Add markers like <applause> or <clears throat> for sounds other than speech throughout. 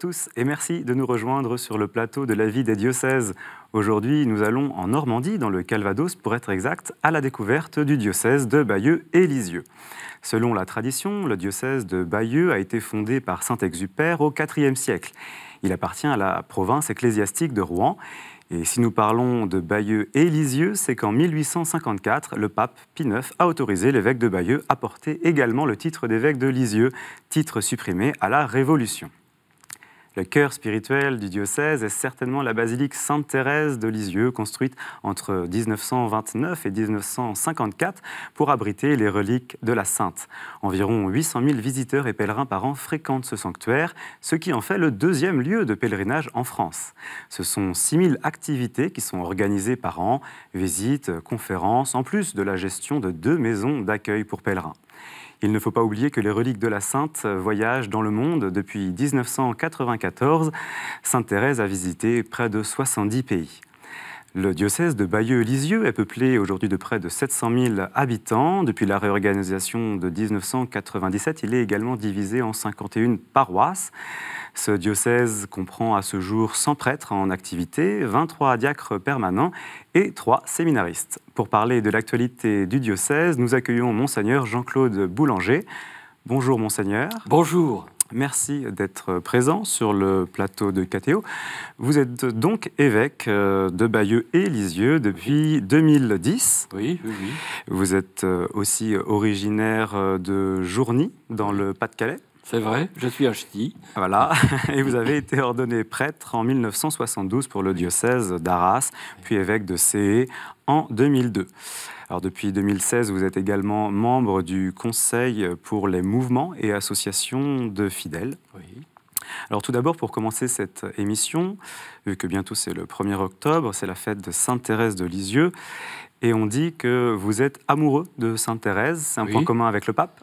tous et merci de nous rejoindre sur le plateau de la vie des diocèses. Aujourd'hui, nous allons en Normandie, dans le Calvados pour être exact, à la découverte du diocèse de Bayeux et Lisieux. Selon la tradition, le diocèse de Bayeux a été fondé par Saint-Exupère au IVe siècle. Il appartient à la province ecclésiastique de Rouen. Et si nous parlons de Bayeux et Lisieux, c'est qu'en 1854, le pape Pie IX a autorisé l'évêque de Bayeux à porter également le titre d'évêque de Lisieux, titre supprimé à la Révolution. Le cœur spirituel du diocèse est certainement la basilique Sainte-Thérèse de Lisieux, construite entre 1929 et 1954 pour abriter les reliques de la Sainte. Environ 800 000 visiteurs et pèlerins par an fréquentent ce sanctuaire, ce qui en fait le deuxième lieu de pèlerinage en France. Ce sont 6 000 activités qui sont organisées par an, visites, conférences, en plus de la gestion de deux maisons d'accueil pour pèlerins. Il ne faut pas oublier que les reliques de la Sainte voyagent dans le monde depuis 1994. Sainte Thérèse a visité près de 70 pays. Le diocèse de Bayeux-Lisieux est peuplé aujourd'hui de près de 700 000 habitants. Depuis la réorganisation de 1997, il est également divisé en 51 paroisses. Ce diocèse comprend à ce jour 100 prêtres en activité, 23 diacres permanents et 3 séminaristes. Pour parler de l'actualité du diocèse, nous accueillons monseigneur Jean-Claude Boulanger. Bonjour monseigneur. Bonjour. Merci d'être présent sur le plateau de KTO. Vous êtes donc évêque euh, de Bayeux et Lisieux depuis 2010. Oui, oui, oui. Vous êtes euh, aussi originaire euh, de Journy, dans le Pas-de-Calais. C'est vrai, je suis acheté. Voilà, <laughs> et vous avez été ordonné prêtre en 1972 pour le diocèse d'Arras, puis évêque de Cé en 2002. Alors depuis 2016, vous êtes également membre du Conseil pour les mouvements et associations de fidèles. Oui. Alors tout d'abord, pour commencer cette émission, vu que bientôt c'est le 1er octobre, c'est la fête de Sainte-Thérèse de Lisieux, et on dit que vous êtes amoureux de Sainte-Thérèse, c'est un point commun avec le pape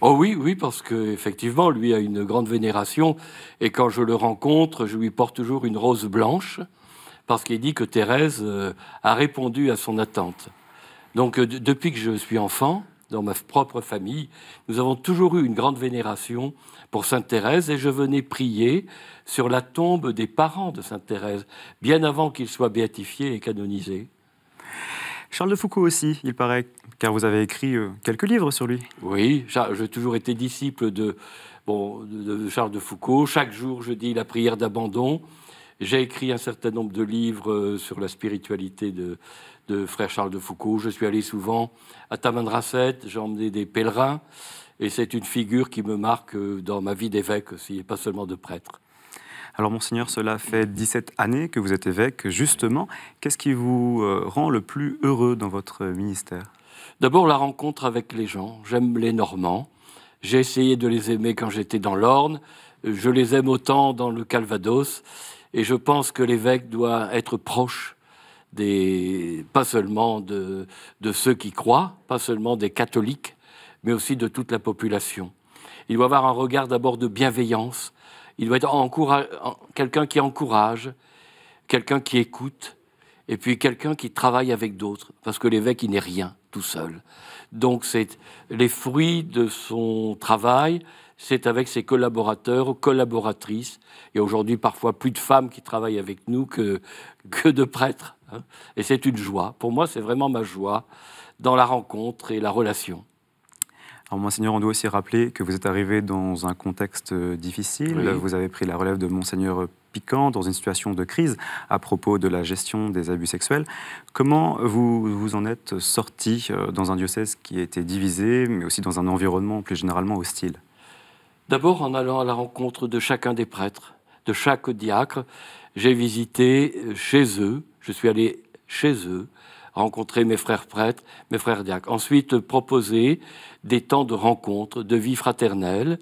Oh oui, oui, parce qu'effectivement, lui a une grande vénération, et quand je le rencontre, je lui porte toujours une rose blanche, parce qu'il dit que Thérèse euh, a répondu à son attente. Donc, euh, depuis que je suis enfant, dans ma propre famille, nous avons toujours eu une grande vénération pour Sainte Thérèse et je venais prier sur la tombe des parents de Sainte Thérèse, bien avant qu'ils soient béatifiés et canonisés. Charles de Foucault aussi, il paraît, car vous avez écrit euh, quelques livres sur lui. Oui, j'ai toujours été disciple de, bon, de Charles de Foucault. Chaque jour, je dis la prière d'abandon. J'ai écrit un certain nombre de livres euh, sur la spiritualité de, de Frère Charles de Foucault. Je suis allé souvent à Tamandracet, j'ai emmené des pèlerins, et c'est une figure qui me marque euh, dans ma vie d'évêque aussi, et pas seulement de prêtre. Alors monseigneur, cela fait 17 années que vous êtes évêque, justement. Qu'est-ce qui vous euh, rend le plus heureux dans votre ministère D'abord la rencontre avec les gens. J'aime les Normands. J'ai essayé de les aimer quand j'étais dans l'Orne. Je les aime autant dans le Calvados. Et je pense que l'évêque doit être proche pas seulement de, de ceux qui croient, pas seulement des catholiques, mais aussi de toute la population. Il doit avoir un regard d'abord de bienveillance, il doit être quelqu'un qui encourage, quelqu'un qui écoute, et puis quelqu'un qui travaille avec d'autres, parce que l'évêque, il n'est rien tout seul. Donc c'est les fruits de son travail, c'est avec ses collaborateurs, collaboratrices, et aujourd'hui parfois plus de femmes qui travaillent avec nous que, de prêtres. Hein. Et c'est une joie. Pour moi, c'est vraiment ma joie dans la rencontre et la relation. Alors, Monseigneur, on doit aussi rappeler que vous êtes arrivé dans un contexte euh, difficile. Vous avez pris la relève de Monseigneur Piquant dans une situation de crise à propos de la gestion des abus sexuels. Comment vous vous en êtes sorti euh, dans un diocèse qui était divisé, mais aussi dans un environnement plus généralement hostile D'abord en allant à la rencontre de chacun des prêtres, de chaque diacre. J'ai visité euh, chez eux, je suis allé chez eux, rencontrer mes frères prêtres, mes frères diacres. Ensuite, proposer des temps de rencontre, de vie fraternelle.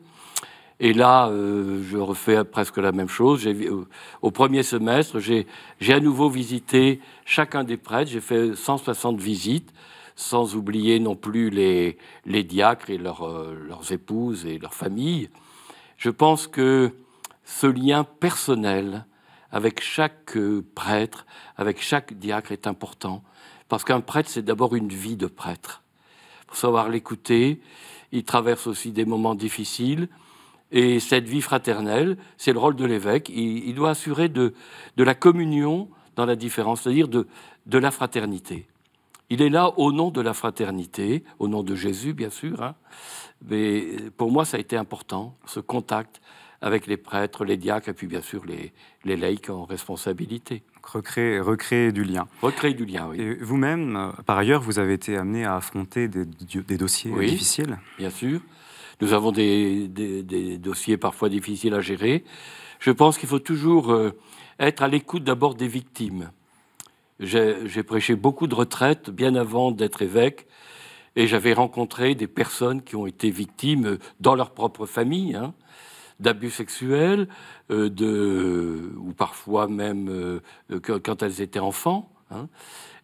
Et là, euh, je refais presque la même chose. Euh, au premier semestre, j'ai à nouveau visité chacun des prêtres. J'ai fait 160 visites sans oublier non plus les, diacres et euh, leurs épouses et leurs familles. Je pense que ce lien personnel avec chaque euh, prêtre, avec chaque diacre est important, parce qu'un prêtre, c'est d'abord une vie de prêtre. Pour savoir l'écouter, il traverse aussi des moments difficiles, et cette vie fraternelle, c'est le rôle de l'évêque. Il, doit assurer de, la communion dans la différence, c'est-à-dire de la fraternité. Il est là au nom de la fraternité, au nom de Jésus, bien sûr. Hein. Mais pour moi, ça a été important, ce contact avec les prêtres, les diacres et puis bien sûr les, laïcs en responsabilité. Recréer, du lien. Recréer du lien, oui. vous-même, par ailleurs, vous avez été amené à affronter des, dossiers oui, difficiles. Bien sûr. Nous avons des, dossiers parfois difficiles à gérer. Je pense qu'il faut toujours euh, être à l'écoute d'abord des victimes. J'ai prêché beaucoup de retraites bien avant d'être évêque et j'avais rencontré des personnes qui ont été victimes dans leur propre famille hein, d'abus sexuels, euh, de, ou parfois même euh, quand elles étaient enfants, hein,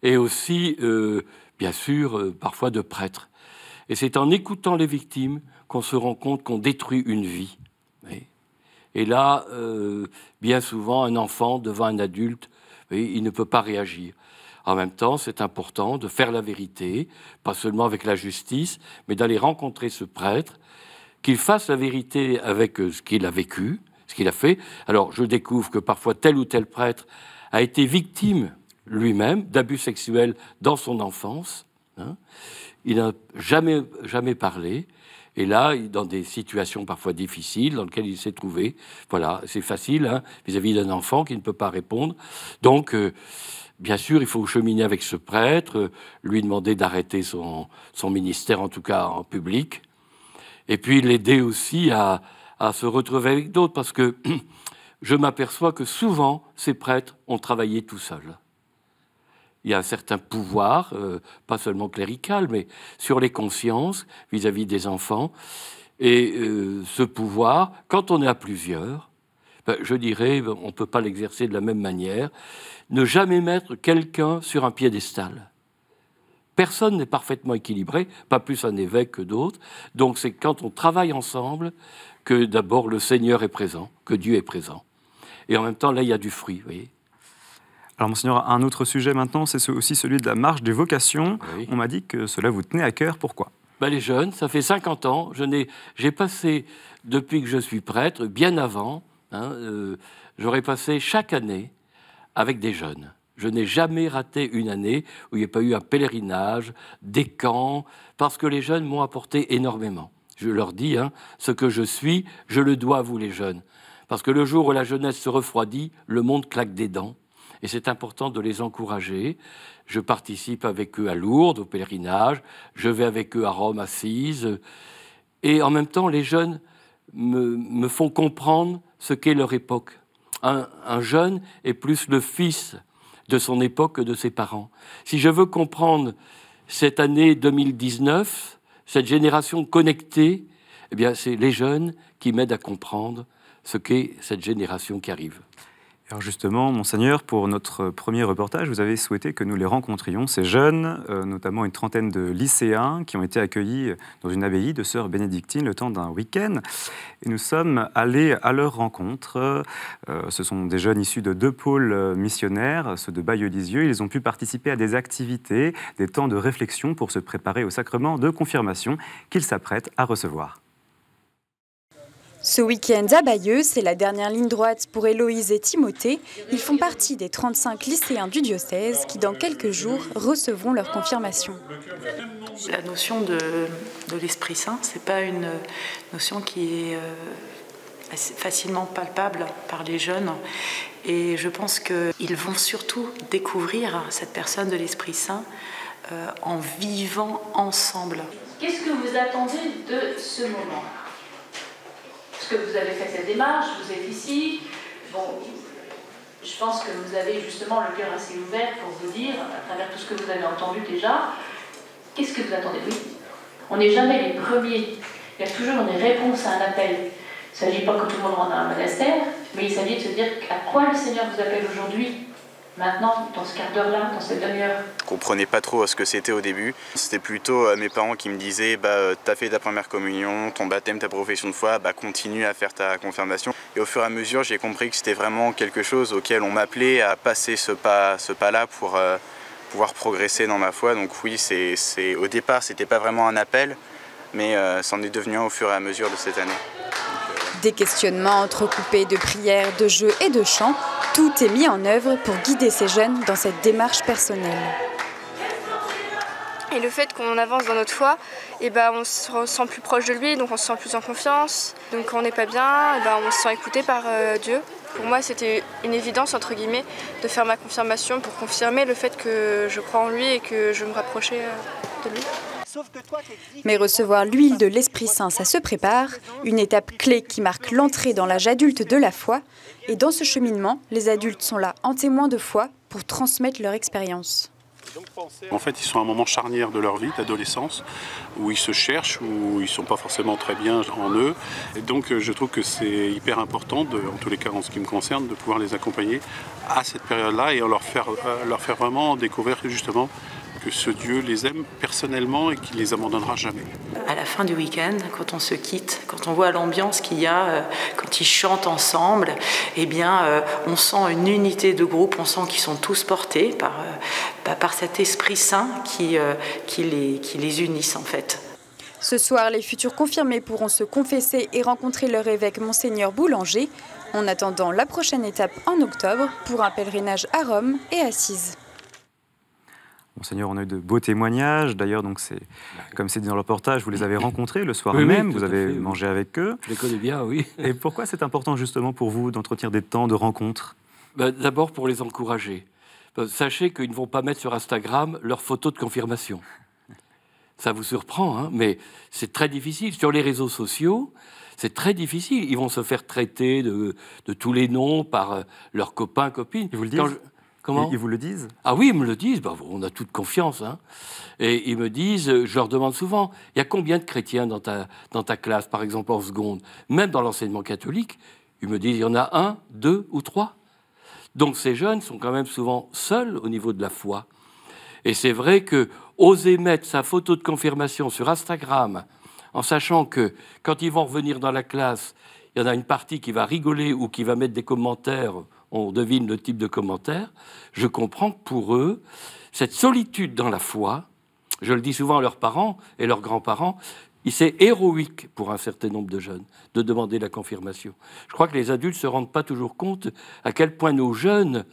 et aussi, euh, bien sûr, parfois de prêtres. Et c'est en écoutant les victimes qu'on se rend compte qu'on détruit une vie. Et là, bien souvent, un enfant devant un adulte il ne peut pas réagir. En même temps, c'est important de faire la vérité, pas seulement avec la justice, mais d'aller rencontrer ce prêtre, qu'il fasse la vérité avec euh, ce qu'il a vécu, ce qu'il a fait. Alors, je découvre que parfois tel ou tel prêtre a été victime lui-même d'abus sexuels dans son enfance. Hein. Il n'a jamais parlé. Et là, dans des situations parfois difficiles dans lesquelles il s'est trouvé, voilà, c'est facile hein, vis-à-vis d'un enfant qui ne peut pas répondre. Donc, euh, bien sûr, il faut cheminer avec ce prêtre, euh, lui demander d'arrêter son, son, ministère, en tout cas en public, et puis l'aider aussi à, à, se retrouver avec d'autres, parce que <clears throat> je m'aperçois que souvent, ces prêtres ont travaillé tout seuls il y a un certain pouvoir, euh, pas seulement clérical, mais sur les consciences vis-à-vis des enfants. Et euh, ce pouvoir, quand on est à plusieurs, ben, je dirais, ben, on ne peut pas l'exercer de la même manière, ne jamais mettre quelqu'un sur un piédestal. Personne n'est parfaitement équilibré, pas plus un évêque que d'autres. Donc c'est quand on travaille ensemble que d'abord le Seigneur est présent, que Dieu est présent. Et en même temps, là, il y a du fruit, vous voyez alors, Monseigneur, un autre sujet maintenant, c'est aussi celui de la marche des vocations. On m'a dit que cela vous tenait à cœur. Pourquoi ben, Les jeunes, ça fait 50 ans. J'ai passé, depuis que je suis prêtre, bien avant, hein, euh, j'aurais passé chaque année avec des jeunes. Je n'ai jamais raté une année où il n'y a pas eu un pèlerinage, des camps, parce que les jeunes m'ont apporté énormément. Je leur dis, hein, ce que je suis, je le dois à vous les jeunes. Parce que le jour où la jeunesse se refroidit, le monde claque des dents et c'est important de les encourager. Je participe avec eux à Lourdes, au pèlerinage, je vais avec eux à Rome, à Cise, et en même temps, les jeunes me, font comprendre ce qu'est leur époque. Un, jeune est plus le fils de son époque que de ses parents. Si je veux comprendre cette année 2019, cette génération connectée, eh bien, c'est les jeunes qui m'aident à comprendre ce qu'est cette génération qui arrive. Alors justement, monseigneur, pour notre premier reportage, vous avez souhaité que nous les rencontrions, ces jeunes, euh, notamment une trentaine de lycéens qui ont été accueillis dans une abbaye de sœurs bénédictines le temps d'un week-end. Et nous sommes allés à leur rencontre. Euh, ce sont des jeunes issus de deux pôles missionnaires, ceux de Bayeux-Lisieux. Ils ont pu participer à des activités, des temps de réflexion pour se préparer au sacrement de confirmation qu'ils s'apprêtent à recevoir. Ce week-end à Bayeux, c'est la dernière ligne droite pour Héloïse et Timothée. Ils font partie des 35 lycéens du diocèse qui, dans quelques jours, recevront leur confirmation. La notion de, l'Esprit Saint, ce n'est pas une notion qui est euh, facilement palpable par les jeunes. Et je pense qu'ils vont surtout découvrir cette personne de l'Esprit Saint euh, en vivant ensemble. Qu'est-ce que vous attendez de ce moment que vous avez fait cette démarche, vous êtes ici. Bon, je pense que vous avez justement le cœur assez ouvert pour vous dire, à travers tout ce que vous avez entendu déjà, qu'est-ce que vous attendez Oui, on n'est jamais les premiers. Il y a toujours des réponses à un appel. Il ne s'agit pas que tout le monde rentre dans un monastère, mais il s'agit de se dire à quoi le Seigneur vous appelle aujourd'hui maintenant, dans ce quart là dans cette demi-heure Je comprenais pas trop ce que c'était au début. C'était plutôt euh, mes parents qui me disaient bah, euh, T'as fait ta première communion, ton baptême, ta profession de foi, bah, continue à faire ta confirmation. Et au fur et à mesure, j'ai compris que c'était vraiment quelque chose auquel on m'appelait à passer ce pas-là ce pas pour euh, pouvoir progresser dans ma foi. Donc, oui, c'est au départ, c'était pas vraiment un appel, mais ça c'en est devenu un au fur et à mesure de cette année. Des questionnements entrecoupés de prières, de jeux et de chants tout est mis en œuvre pour guider ces jeunes dans cette démarche personnelle. Et le fait qu'on avance dans notre foi, et eh ben on se sent plus proche de lui, donc on se sent plus en confiance. Donc quand on n'est pas bien, eh ben, on se sent écouté par euh, Dieu. Pour moi, c'était une évidence, entre guillemets, de faire ma confirmation pour confirmer le fait que je crois en lui et que je me rapprochais euh, de lui. Mais recevoir l'huile de l'Esprit Saint, ça se prépare, une étape clé qui marque l'entrée dans l'âge adulte de la foi. Et dans ce cheminement, les adultes sont là en témoin de foi pour transmettre leur expérience. En fait, ils sont à un moment charnière de leur vie, d'adolescence, où ils se cherchent, où ils ne sont pas forcément très bien en eux. Et donc, euh, je trouve que c'est hyper important, de, en tous les cas en ce qui me concerne, de pouvoir les accompagner à cette période-là et leur faire, euh, leur faire vraiment découvrir justement que ce Dieu les aime personnellement et qu'il les abandonnera jamais. À la fin du week-end, quand on se quitte, quand on voit l'ambiance qu'il y a, euh, quand ils chantent ensemble, eh bien, euh, on sent une unité de groupe, on sent qu'ils sont tous portés par, euh, bah, par cet esprit saint qui, qui, les, qui unissent en fait. Ce soir, les futurs confirmés pourront se confesser et rencontrer leur évêque Monseigneur Boulanger, en attendant la prochaine étape en octobre pour un pèlerinage à Rome et à Assise. Monseigneur, on a eu de beaux témoignages. D'ailleurs, donc c'est bah, comme c'est dit dans le reportage, vous les avez rencontrés le soir même, vous avez mangé avec eux. Je les connais bien, oui. Et pourquoi c'est important justement pour vous d'entretenir des temps de rencontres bah, D'abord pour les encourager. Bah, sachez qu'ils ne vont pas mettre sur Instagram leurs photos de confirmation. Ça vous surprend, hein, mais c'est très difficile. Sur les réseaux sociaux, c'est très difficile. Ils vont se faire traiter de, de tous les noms par euh, leurs copains, copines. Ils vous le disent Comment ils, vous le disent Ah oui, ils me le disent. Bah, on a toute confiance. Hein. Et ils me disent, euh, je leur demande souvent, il y a combien de chrétiens dans ta, classe, par exemple en seconde Même dans l'enseignement catholique, ils me disent, il y en a un, deux ou trois. Donc ces jeunes sont quand même souvent seuls au niveau de la foi. Et c'est vrai que oser mettre sa photo de confirmation sur Instagram, en sachant que quand ils vont revenir dans la classe, il y en a une partie qui va rigoler ou qui va mettre des commentaires on devine le type de commentaire, je comprends que pour eux, cette solitude dans la foi, je le dis souvent à leurs parents et leurs grands-parents, c'est héroïque pour un certain nombre de jeunes de demander la confirmation. Je crois que les adultes ne se rendent pas toujours compte à quel point nos jeunes,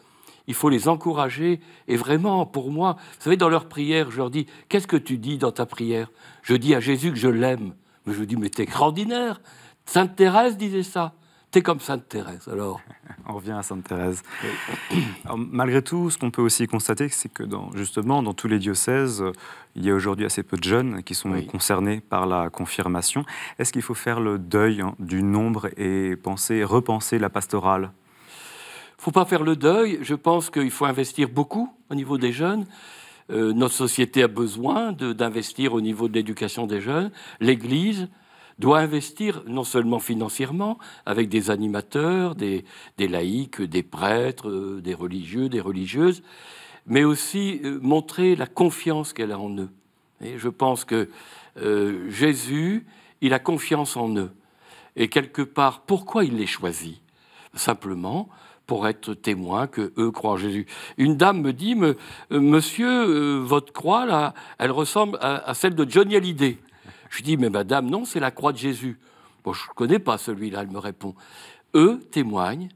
il faut les encourager. Et vraiment, pour moi, vous savez, dans leur prière, je leur dis, qu'est-ce que tu dis dans ta prière Je dis à Jésus que je l'aime. Mais je dis, mais t'es extraordinaire. Sainte Thérèse disait ça. T'es comme Sainte-Thérèse, alors. <laughs> On revient à Sainte-Thérèse. Malgré tout, ce qu'on peut aussi constater, c'est que dans, justement, dans tous les diocèses, il y a aujourd'hui assez peu de jeunes qui sont concernés par la confirmation. Est-ce qu'il faut faire le deuil hein, du nombre et penser, repenser la pastorale Il ne faut pas faire le deuil. Je pense qu'il faut investir beaucoup au niveau des jeunes. Euh, notre société a besoin d'investir au niveau de l'éducation des jeunes. L'Église doit investir non seulement financièrement, avec des animateurs, des, laïcs, des prêtres, euh, des religieux, des religieuses, mais aussi euh, montrer la confiance qu'elle a en eux. Et je pense que euh, Jésus, il a confiance en eux. Et quelque part, pourquoi il les choisit Simplement pour être témoin que eux croient en Jésus. Une dame me dit, Monsieur, votre croix, là, elle ressemble à, à celle de Johnny Hallyday. Je lui dis, mais madame, non, c'est la croix de Jésus. Bon, je ne connais pas celui-là, elle me répond. Eux témoignent,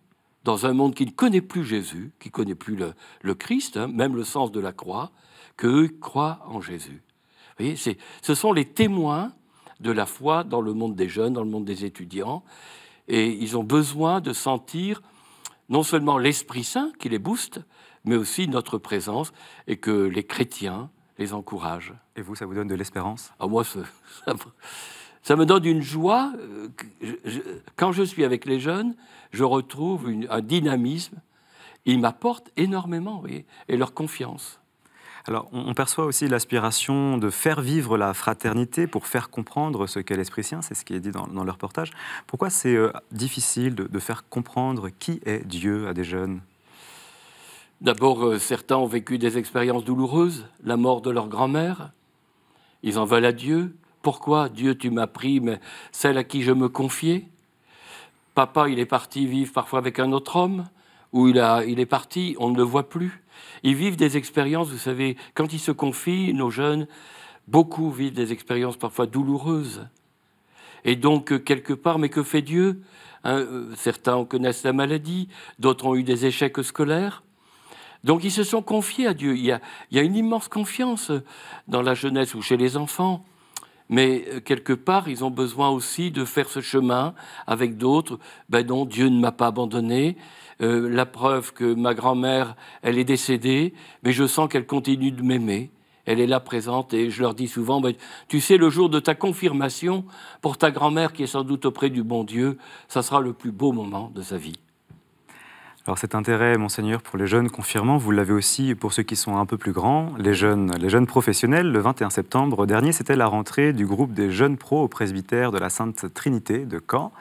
dans un monde qui ne connaît plus Jésus, qui ne connaît plus le, Christ, hein, même le sens de la croix, qu'eux croient en Jésus. Vous voyez, ce sont les témoins de la foi dans le monde des jeunes, dans le monde des étudiants, et ils ont besoin de sentir non seulement l'Esprit Saint qui les booste, mais aussi notre présence, et que les chrétiens, les encourage. Et vous, ça vous donne de l'espérance Ah moi, ça, ça, me donne une joie. Euh, quand je suis avec les jeunes, je retrouve un dynamisme. Ils m'apportent énormément, oui, et leur confiance. Alors, on, perçoit aussi l'aspiration de faire vivre la fraternité pour faire comprendre ce qu'est l'esprit c'est ce qui est dit dans, le reportage. Pourquoi c'est euh, difficile de faire comprendre qui est Dieu à des jeunes D'abord, euh, certains ont vécu des expériences douloureuses, la mort de leur grand-mère. Ils en veulent à Dieu. Pourquoi Dieu, tu m'as pris, mais celle à qui je me confiais Papa, il est parti vivre parfois avec un autre homme, ou il, a, il est parti, on ne le voit plus. Ils vivent des expériences, vous savez, quand ils se confient, nos jeunes, beaucoup vivent des expériences parfois douloureuses. Et donc, euh, quelque part, mais que fait Dieu hein, euh, Certains connaissent la maladie, d'autres ont eu des échecs scolaires, donc ils se sont confiés à Dieu. Il y, a, une immense confiance dans la jeunesse ou chez les enfants. Mais euh, quelque part, ils ont besoin aussi de faire ce chemin avec d'autres. Ben non, Dieu ne m'a pas abandonné. Euh, la preuve que ma grand-mère, elle est décédée, mais je sens qu'elle continue de m'aimer. Elle est là présente et je leur dis souvent, ben, tu sais, le jour de ta confirmation, pour ta grand-mère qui est sans doute auprès du bon Dieu, ça sera le plus beau moment de sa vie. Alors cet intérêt, monseigneur, pour les jeunes confirmants, vous l'avez aussi pour ceux qui sont un peu plus grands, les jeunes, les jeunes professionnels. Le 21 septembre dernier, c'était la rentrée du groupe des jeunes pros au presbytère de la Sainte Trinité de Caen.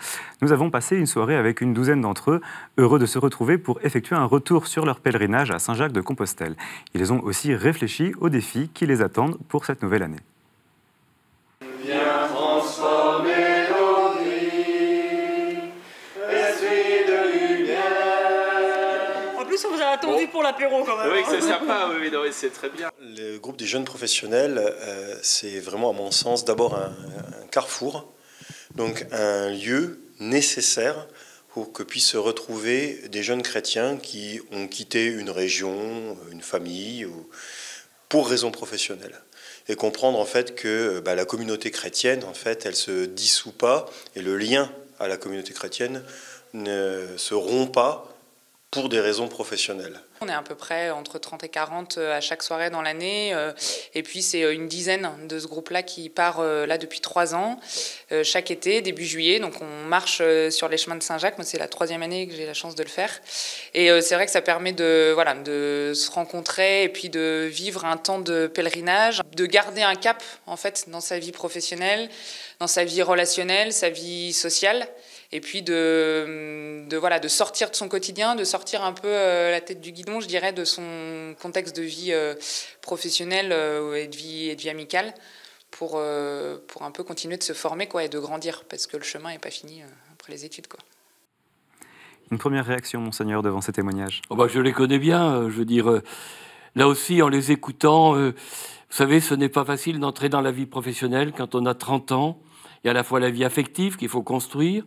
Nous avons passé une soirée avec une douzaine d'entre eux, heureux de se retrouver pour effectuer un retour sur leur pèlerinage à Saint-Jacques-de-Compostelle. Ils ont aussi réfléchi aux défis qui les attendent pour cette nouvelle année. vous attendu pour l'apéro quand même. Oui, hein. c'est c'est très bien. Le groupe des jeunes professionnels, euh, c'est vraiment, à mon sens, d'abord un, carrefour, donc un lieu nécessaire pour que puissent se retrouver des jeunes chrétiens qui ont quitté une région, une famille, ou, pour raison professionnelle et comprendre en fait que bah, la communauté chrétienne, en fait, elle se dissout pas et le lien à la communauté chrétienne ne se rompt pas pour des raisons professionnelles. On est à peu près entre 30 et 40 euh, à chaque soirée dans l'année. Euh, et puis, c'est euh, une dizaine de ce groupe-là qui part là depuis trois ans, chaque été, début juillet. Donc, on marche sur les chemins de Saint-Jacques. Moi, c'est la troisième année que j'ai la chance de le faire. Et c'est vrai que ça permet de, voilà, de se rencontrer et puis de vivre un temps de pèlerinage, de garder un cap, en fait, dans sa vie professionnelle, dans sa vie relationnelle, sa vie sociale et puis de, de, voilà, de sortir de son quotidien, de sortir un peu euh, la tête du guidon, je dirais, de son contexte de vie euh, professionnelle euh, et, de vie, et de vie amicale pour, pour un peu continuer de se former quoi, et de grandir, parce que le chemin n'est pas fini après les études. Quoi. Une première réaction, monseigneur, devant ces témoignages oh, bah, Je les connais bien, je veux dire, là aussi, en les écoutant... Vous savez, ce n'est pas facile d'entrer dans la vie professionnelle quand on a 30 ans. Il y a à la fois la vie affective qu'il faut construire,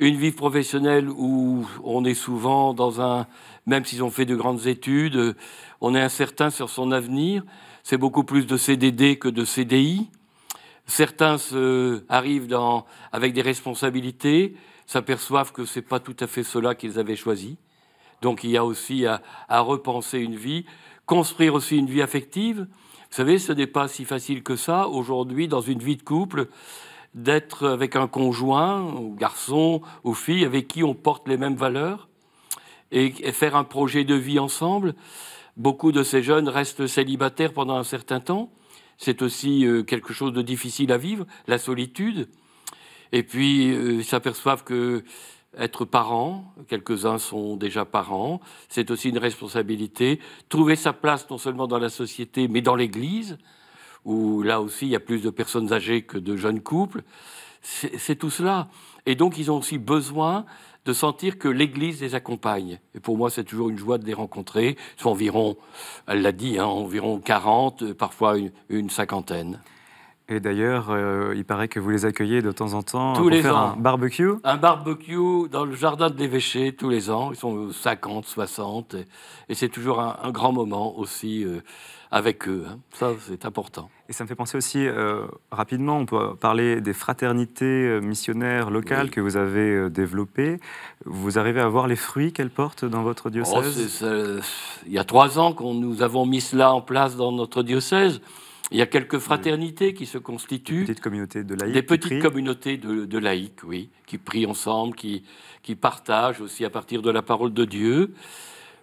une vie professionnelle où on est souvent dans un, même s'ils ont fait de grandes études, euh, on est incertain sur son avenir. C'est beaucoup plus de CDD que de CDI. Certains se, arrivent dans, avec des responsabilités, s'aperçoivent que ce n'est pas tout à fait cela qu'ils avaient choisi. Donc il y a aussi à, à repenser une vie, construire aussi une vie affective. Vous savez, ce n'est pas si facile que ça aujourd'hui dans une vie de couple d'être avec un conjoint, ou garçon, ou fille, avec qui on porte les mêmes valeurs, et, faire un projet de vie ensemble. Beaucoup de ces jeunes restent célibataires pendant un certain temps. C'est aussi euh, quelque chose de difficile à vivre, la solitude. Et puis, euh, ils s'aperçoivent que être parent, quelques-uns sont déjà parents, c'est aussi une responsabilité. Trouver sa place non seulement dans la société, mais dans l'Église, où là aussi il y a plus de personnes âgées que de jeunes couples. C'est tout cela. Et donc ils ont aussi besoin de sentir que l'Église les accompagne. Et pour moi, c'est toujours une joie de les rencontrer. Ils sont environ, elle l'a dit, hein, environ 40, euh, parfois une cinquantaine. Et d'ailleurs, euh, il paraît que vous les accueillez de temps en temps tous pour les faire un barbecue. Un barbecue dans le jardin de l'évêché tous les ans. Ils sont 50, 60. Et, c'est toujours un, grand moment aussi euh, avec eux. Hein. Ça, c'est important. Et ça me fait penser aussi, euh, rapidement, on peut parler des fraternités missionnaires locales que vous avez développées. Vous arrivez à voir les fruits qu'elles portent dans votre oh, diocèse Il y a trois ans qu'on nous avons mis cela en place dans notre diocèse. Il y a quelques fraternités qui se constituent. Des petites communautés de laïcs. Des petites communautés de, laïcs, oui, qui prient ensemble, qui, qui partagent aussi à partir de la parole de Dieu.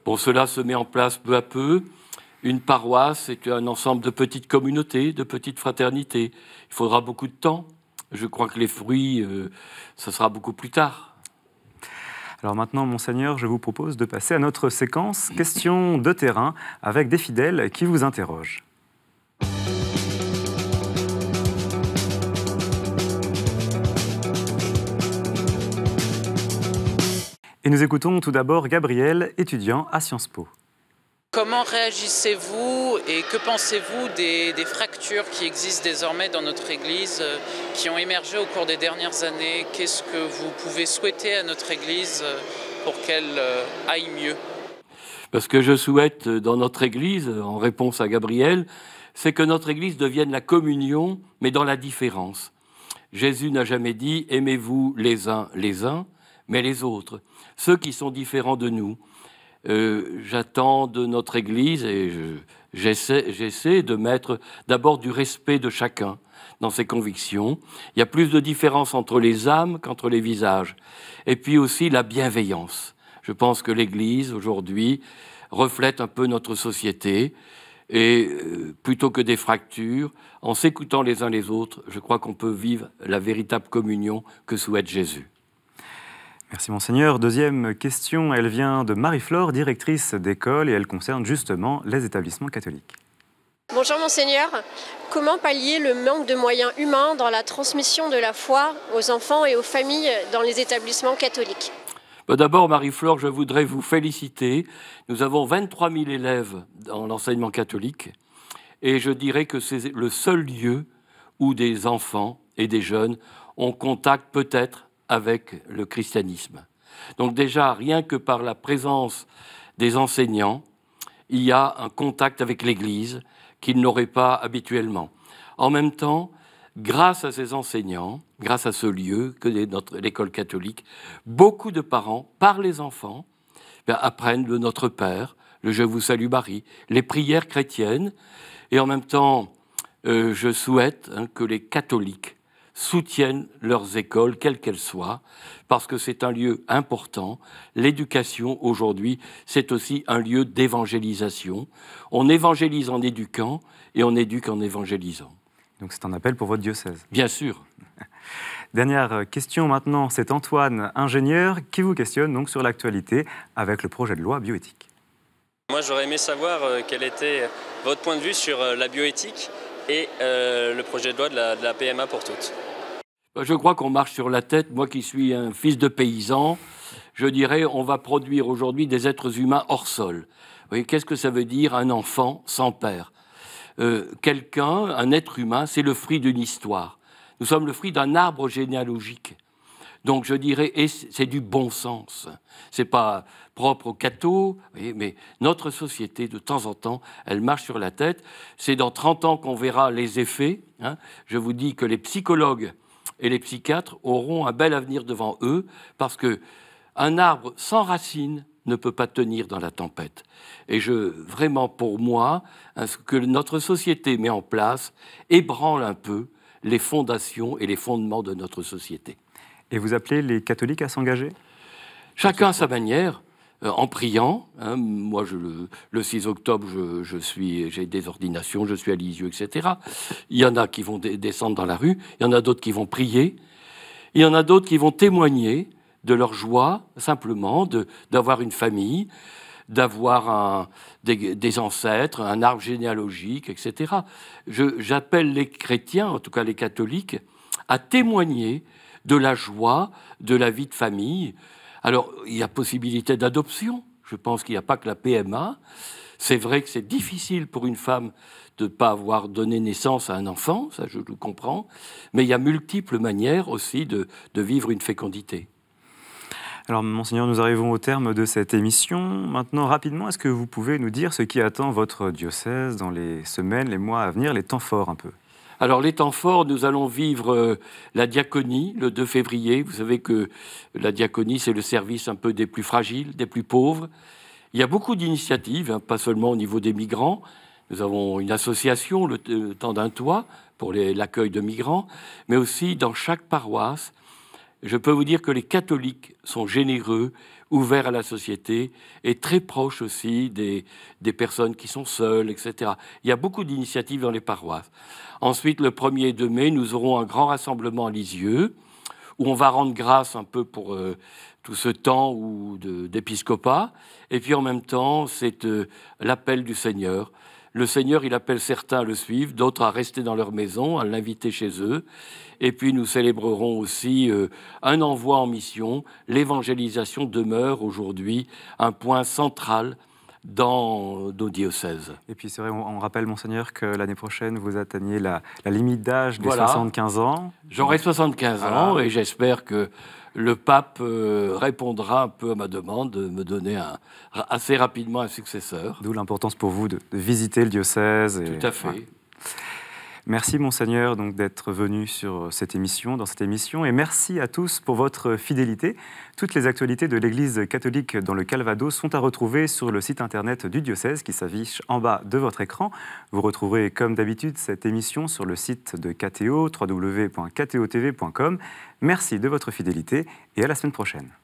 Bon, cela se met en place peu à peu. Une paroisse, c'est un ensemble de petites communautés, de petites fraternités. Il faudra beaucoup de temps. Je crois que les fruits, ce euh, sera beaucoup plus tard. Alors maintenant, monseigneur, je vous propose de passer à notre séquence questions de terrain avec des fidèles qui vous interrogent. Et nous écoutons tout d'abord Gabriel, étudiant à Sciences Po. Comment réagissez-vous et que pensez-vous des, fractures qui existent désormais dans notre Église, euh, qui ont émergé au cours des dernières années Qu'est-ce que vous pouvez souhaiter à notre Église euh, pour qu'elle euh, aille mieux Parce que je souhaite dans notre Église, en réponse à Gabriel, c'est que notre Église devienne la communion, mais dans la différence. Jésus n'a jamais dit ⁇ Aimez-vous les uns les uns ⁇ mais les autres, ceux qui sont différents de nous. Euh, j'attends de notre Église et j'essaie de mettre d'abord du respect de chacun dans ses convictions. Il y a plus de différence entre les âmes qu'entre les visages. Et puis aussi la bienveillance. Je pense que l'Église aujourd'hui reflète un peu notre société. Et euh, plutôt que des fractures, en s'écoutant les uns les autres, je crois qu'on peut vivre la véritable communion que souhaite Jésus. Merci monseigneur. Deuxième question, elle vient de Marie-Flore, directrice d'école, et elle concerne justement les établissements catholiques. Bonjour monseigneur, comment pallier le manque de moyens humains dans la transmission de la foi aux enfants et aux familles dans les établissements catholiques bah, D'abord, Marie-Flore, je voudrais vous féliciter. Nous avons 23 000 élèves dans l'enseignement catholique et je dirais que c'est le seul lieu où des enfants et des jeunes ont contact peut-être avec le christianisme. Donc déjà, rien que par la présence des enseignants, il y a un contact avec l'Église qu'ils n'auraient pas habituellement. En même temps, grâce à ces enseignants, grâce à ce lieu que notre l'école catholique, beaucoup de parents, par les enfants, ben, apprennent le Notre Père, le Je vous salue Marie, les prières chrétiennes. Et en même temps, euh, je souhaite hein, que les catholiques soutiennent leurs écoles, quelles qu'elles soient, parce que c'est un lieu important. L'éducation, aujourd'hui, c'est aussi un lieu d'évangélisation. On évangélise en éduquant et on éduque en évangélisant. Donc c'est un appel pour votre diocèse. Bien sûr. <laughs> Dernière euh, question maintenant, c'est Antoine, ingénieur, qui vous questionne donc sur l'actualité avec le projet de loi bioéthique. Moi j'aurais aimé savoir euh, quel était votre point de vue sur euh, la bioéthique et euh, le projet de loi de la, PMA pour toutes. Bah, je crois qu'on marche sur la tête, moi qui suis un fils de paysan, je dirais on va produire aujourd'hui des êtres humains hors sol. Qu'est-ce que ça veut dire un enfant sans père euh, Quelqu'un, un être humain, c'est le fruit d'une histoire. Nous sommes le fruit d'un arbre généalogique. Donc je dirais, c'est du bon sens. Ce n'est pas propre au cathos, mais notre société, de temps en temps, elle marche sur la tête. C'est dans 30 ans qu'on verra les effets. Hein. Je vous dis que les psychologues et les psychiatres auront un bel avenir devant eux, parce que un arbre sans racines ne peut pas tenir dans la tempête. Et je, vraiment, pour moi, hein, ce que notre société met en place ébranle un peu les fondations et les fondements de notre société. Et vous appelez les catholiques à s'engager Chacun à sa manière, euh, en priant. Hein. moi, je, le, 6 octobre, je, suis, j'ai des ordinations, je suis à Lisieux, etc. Il y en a qui vont descendre dans la rue, il y en a d'autres qui vont prier, il y en a d'autres qui vont témoigner de leur joie, simplement, d'avoir une famille, d'avoir des, ancêtres, un arbre généalogique, etc. j'appelle les chrétiens, en tout cas les catholiques, à témoigner de la joie de la vie de famille. Alors, il y a possibilité d'adoption. Je pense qu'il n'y a pas que la PMA. C'est vrai que c'est difficile pour une femme de ne pas avoir donné naissance à un enfant, ça je le comprends, mais il y a multiples manières aussi de, de vivre une fécondité. Alors, monseigneur, nous arrivons au terme de cette émission. Maintenant, rapidement, est-ce que vous pouvez nous dire ce qui attend votre diocèse dans les semaines, les mois à venir, les temps forts un peu alors les temps forts, nous allons vivre euh, la diaconie le 2 février. Vous savez que la diaconie, c'est le service un peu des plus fragiles, des plus pauvres. Il y a beaucoup d'initiatives, hein, pas seulement au niveau des migrants. Nous avons une association, le euh, temps d'un toit, pour l'accueil de migrants, mais aussi dans chaque paroisse. Je peux vous dire que les catholiques sont généreux ouvert à la société et très proche aussi des, personnes qui sont seules, etc. Il y a beaucoup d'initiatives dans les paroisses. Ensuite, le 1er 2 mai, nous aurons un grand rassemblement à Lisieux où on va rendre grâce un peu pour euh, tout ce temps d'épiscopat. Et puis en même temps, c'est euh, l'appel du Seigneur le Seigneur, il appelle certains à le suivre, d'autres à rester dans leur maison, à l'inviter chez eux. Et puis nous célébrerons aussi euh, un envoi en mission. L'évangélisation demeure aujourd'hui un point central dans nos diocèses. Et puis c'est vrai, on, rappelle, Monseigneur, que l'année prochaine, vous atteignez la, limite d'âge des 75 ans. J'aurai 75 ans et j'espère que le pape euh, répondra un peu à ma demande de me donner un, assez rapidement un successeur. D'où l'importance pour vous de, visiter le diocèse. Et... Tout à fait. Merci Monseigneur donc d'être venu sur euh, cette émission, dans cette émission, et merci à tous pour votre fidélité. Toutes les actualités de l'Église catholique dans le Calvados sont à retrouver sur le site internet du diocèse qui s'affiche en bas de votre écran. Vous retrouverez comme d'habitude cette émission sur le site de KTO, www.ktotv.com. Merci de votre fidélité et à la semaine prochaine.